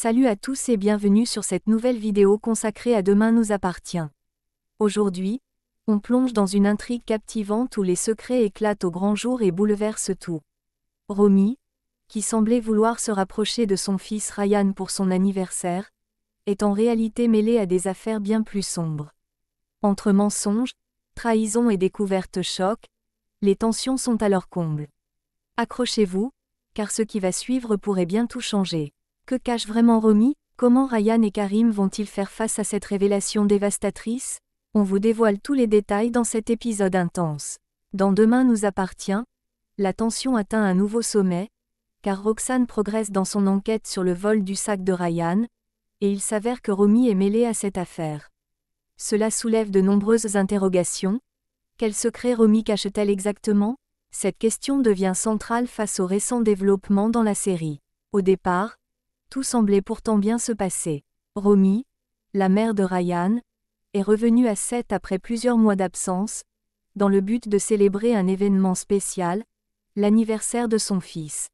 Salut à tous et bienvenue sur cette nouvelle vidéo consacrée à Demain nous appartient. Aujourd'hui, on plonge dans une intrigue captivante où les secrets éclatent au grand jour et bouleversent tout. Romy, qui semblait vouloir se rapprocher de son fils Ryan pour son anniversaire, est en réalité mêlée à des affaires bien plus sombres. Entre mensonges, trahisons et découvertes choc, les tensions sont à leur comble. Accrochez-vous, car ce qui va suivre pourrait bien tout changer. Que cache vraiment Romy Comment Ryan et Karim vont-ils faire face à cette révélation dévastatrice On vous dévoile tous les détails dans cet épisode intense. Dans Demain nous appartient, la tension atteint un nouveau sommet, car Roxane progresse dans son enquête sur le vol du sac de Ryan, et il s'avère que Romy est mêlé à cette affaire. Cela soulève de nombreuses interrogations. Quel secret Romy cache-t-elle exactement Cette question devient centrale face aux récents développements dans la série. Au départ, tout semblait pourtant bien se passer. Romy, la mère de Ryan, est revenue à Sète après plusieurs mois d'absence, dans le but de célébrer un événement spécial, l'anniversaire de son fils.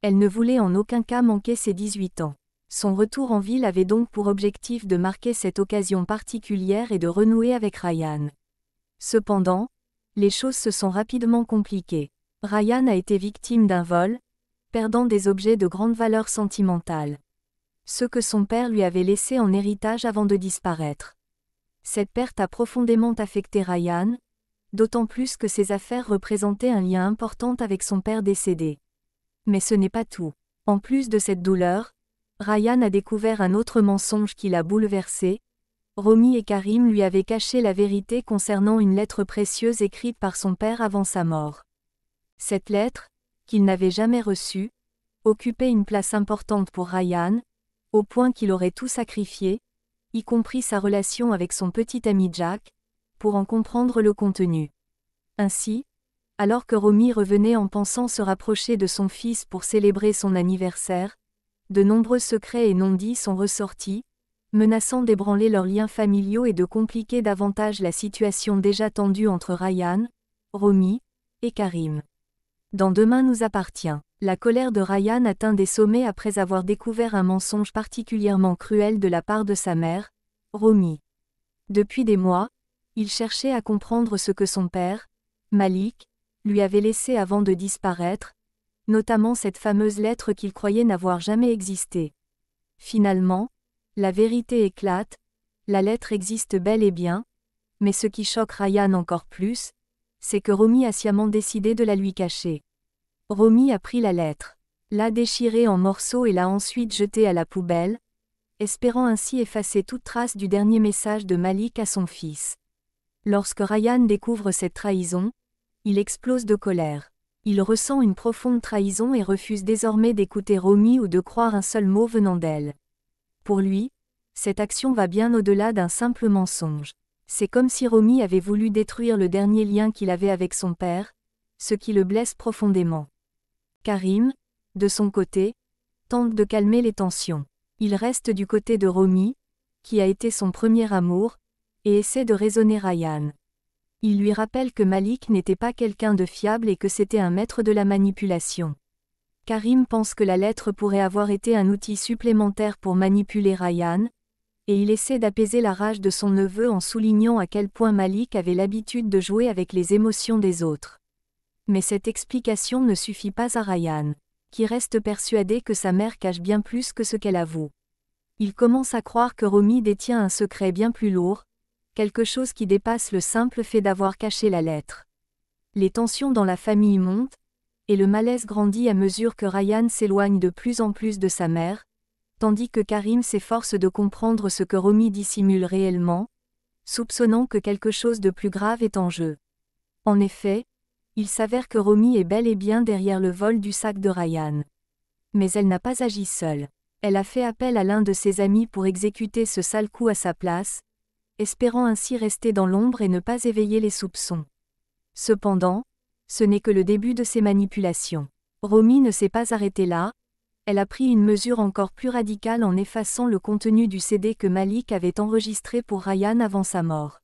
Elle ne voulait en aucun cas manquer ses 18 ans. Son retour en ville avait donc pour objectif de marquer cette occasion particulière et de renouer avec Ryan. Cependant, les choses se sont rapidement compliquées. Ryan a été victime d'un vol, perdant des objets de grande valeur sentimentale. Ceux que son père lui avait laissés en héritage avant de disparaître. Cette perte a profondément affecté Ryan, d'autant plus que ses affaires représentaient un lien important avec son père décédé. Mais ce n'est pas tout. En plus de cette douleur, Ryan a découvert un autre mensonge qui l'a bouleversé. Romy et Karim lui avaient caché la vérité concernant une lettre précieuse écrite par son père avant sa mort. Cette lettre, qu'il n'avait jamais reçu, occupait une place importante pour Ryan, au point qu'il aurait tout sacrifié, y compris sa relation avec son petit ami Jack, pour en comprendre le contenu. Ainsi, alors que Romy revenait en pensant se rapprocher de son fils pour célébrer son anniversaire, de nombreux secrets et non-dits sont ressortis, menaçant d'ébranler leurs liens familiaux et de compliquer davantage la situation déjà tendue entre Ryan, Romy et Karim. Dans Demain nous appartient, la colère de Ryan atteint des sommets après avoir découvert un mensonge particulièrement cruel de la part de sa mère, Romy. Depuis des mois, il cherchait à comprendre ce que son père, Malik, lui avait laissé avant de disparaître, notamment cette fameuse lettre qu'il croyait n'avoir jamais existé. Finalement, la vérité éclate, la lettre existe bel et bien, mais ce qui choque Ryan encore plus, c'est que Romy a sciemment décidé de la lui cacher. Romy a pris la lettre, l'a déchirée en morceaux et l'a ensuite jetée à la poubelle, espérant ainsi effacer toute trace du dernier message de Malik à son fils. Lorsque Ryan découvre cette trahison, il explose de colère. Il ressent une profonde trahison et refuse désormais d'écouter Romy ou de croire un seul mot venant d'elle. Pour lui, cette action va bien au-delà d'un simple mensonge. C'est comme si Romy avait voulu détruire le dernier lien qu'il avait avec son père, ce qui le blesse profondément. Karim, de son côté, tente de calmer les tensions. Il reste du côté de Romy, qui a été son premier amour, et essaie de raisonner Ryan. Il lui rappelle que Malik n'était pas quelqu'un de fiable et que c'était un maître de la manipulation. Karim pense que la lettre pourrait avoir été un outil supplémentaire pour manipuler Ryan, et il essaie d'apaiser la rage de son neveu en soulignant à quel point Malik avait l'habitude de jouer avec les émotions des autres. Mais cette explication ne suffit pas à Ryan, qui reste persuadé que sa mère cache bien plus que ce qu'elle avoue. Il commence à croire que Romy détient un secret bien plus lourd, quelque chose qui dépasse le simple fait d'avoir caché la lettre. Les tensions dans la famille montent, et le malaise grandit à mesure que Ryan s'éloigne de plus en plus de sa mère, tandis que Karim s'efforce de comprendre ce que Romy dissimule réellement, soupçonnant que quelque chose de plus grave est en jeu. En effet, il s'avère que Romy est bel et bien derrière le vol du sac de Ryan. Mais elle n'a pas agi seule. Elle a fait appel à l'un de ses amis pour exécuter ce sale coup à sa place, espérant ainsi rester dans l'ombre et ne pas éveiller les soupçons. Cependant, ce n'est que le début de ses manipulations. Romy ne s'est pas arrêtée là, elle a pris une mesure encore plus radicale en effaçant le contenu du CD que Malik avait enregistré pour Ryan avant sa mort.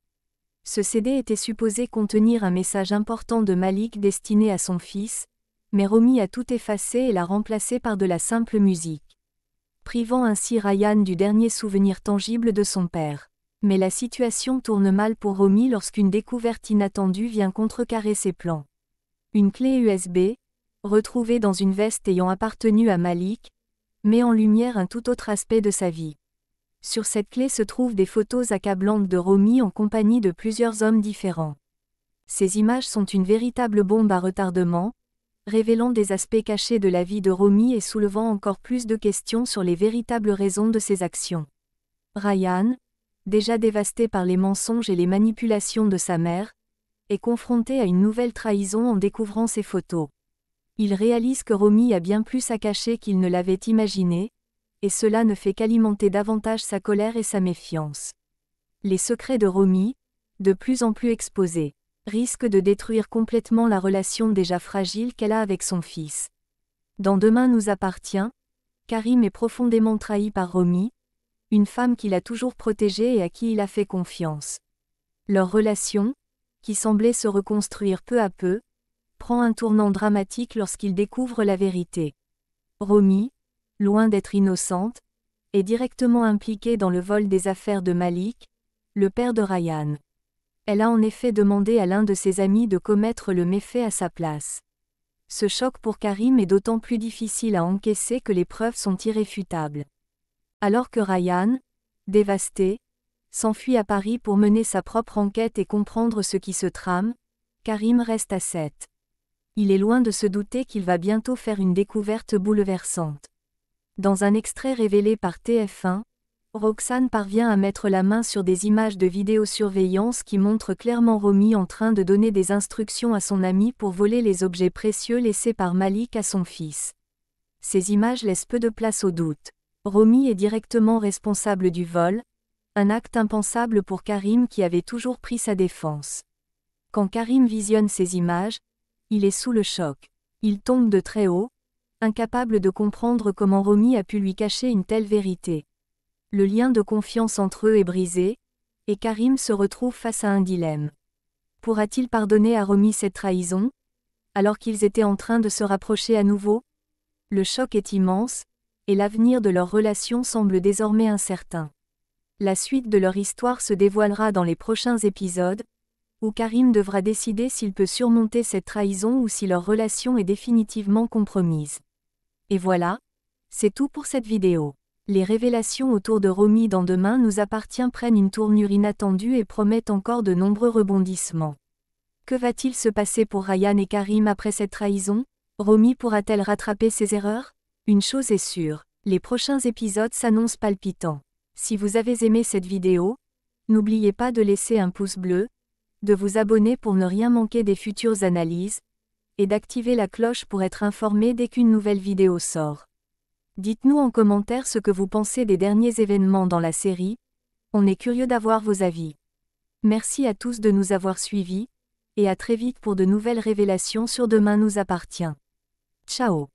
Ce CD était supposé contenir un message important de Malik destiné à son fils, mais Romy a tout effacé et l'a remplacé par de la simple musique. Privant ainsi Ryan du dernier souvenir tangible de son père. Mais la situation tourne mal pour Romy lorsqu'une découverte inattendue vient contrecarrer ses plans. Une clé USB, retrouvé dans une veste ayant appartenu à Malik, met en lumière un tout autre aspect de sa vie. Sur cette clé se trouvent des photos accablantes de Romy en compagnie de plusieurs hommes différents. Ces images sont une véritable bombe à retardement, révélant des aspects cachés de la vie de Romy et soulevant encore plus de questions sur les véritables raisons de ses actions. Ryan, déjà dévasté par les mensonges et les manipulations de sa mère, est confronté à une nouvelle trahison en découvrant ces photos. Il réalise que Romy a bien plus à cacher qu'il ne l'avait imaginé, et cela ne fait qu'alimenter davantage sa colère et sa méfiance. Les secrets de Romy, de plus en plus exposés, risquent de détruire complètement la relation déjà fragile qu'elle a avec son fils. Dans Demain nous appartient, Karim est profondément trahi par Romy, une femme qu'il a toujours protégée et à qui il a fait confiance. Leur relation, qui semblait se reconstruire peu à peu, prend un tournant dramatique lorsqu'il découvre la vérité. Romy, loin d'être innocente, est directement impliquée dans le vol des affaires de Malik, le père de Ryan. Elle a en effet demandé à l'un de ses amis de commettre le méfait à sa place. Ce choc pour Karim est d'autant plus difficile à encaisser que les preuves sont irréfutables. Alors que Ryan, dévasté, s'enfuit à Paris pour mener sa propre enquête et comprendre ce qui se trame, Karim reste à 7 il est loin de se douter qu'il va bientôt faire une découverte bouleversante. Dans un extrait révélé par TF1, Roxane parvient à mettre la main sur des images de vidéosurveillance qui montrent clairement Romy en train de donner des instructions à son ami pour voler les objets précieux laissés par Malik à son fils. Ces images laissent peu de place au doute. Romy est directement responsable du vol, un acte impensable pour Karim qui avait toujours pris sa défense. Quand Karim visionne ces images, il est sous le choc. Il tombe de très haut, incapable de comprendre comment Romy a pu lui cacher une telle vérité. Le lien de confiance entre eux est brisé, et Karim se retrouve face à un dilemme. Pourra-t-il pardonner à Romy cette trahison Alors qu'ils étaient en train de se rapprocher à nouveau Le choc est immense, et l'avenir de leur relation semble désormais incertain. La suite de leur histoire se dévoilera dans les prochains épisodes, où Karim devra décider s'il peut surmonter cette trahison ou si leur relation est définitivement compromise. Et voilà, c'est tout pour cette vidéo. Les révélations autour de Romy dans Demain nous appartient prennent une tournure inattendue et promettent encore de nombreux rebondissements. Que va-t-il se passer pour Ryan et Karim après cette trahison Romy pourra-t-elle rattraper ses erreurs Une chose est sûre, les prochains épisodes s'annoncent palpitants. Si vous avez aimé cette vidéo, n'oubliez pas de laisser un pouce bleu, de vous abonner pour ne rien manquer des futures analyses, et d'activer la cloche pour être informé dès qu'une nouvelle vidéo sort. Dites-nous en commentaire ce que vous pensez des derniers événements dans la série, on est curieux d'avoir vos avis. Merci à tous de nous avoir suivis, et à très vite pour de nouvelles révélations sur Demain nous appartient. Ciao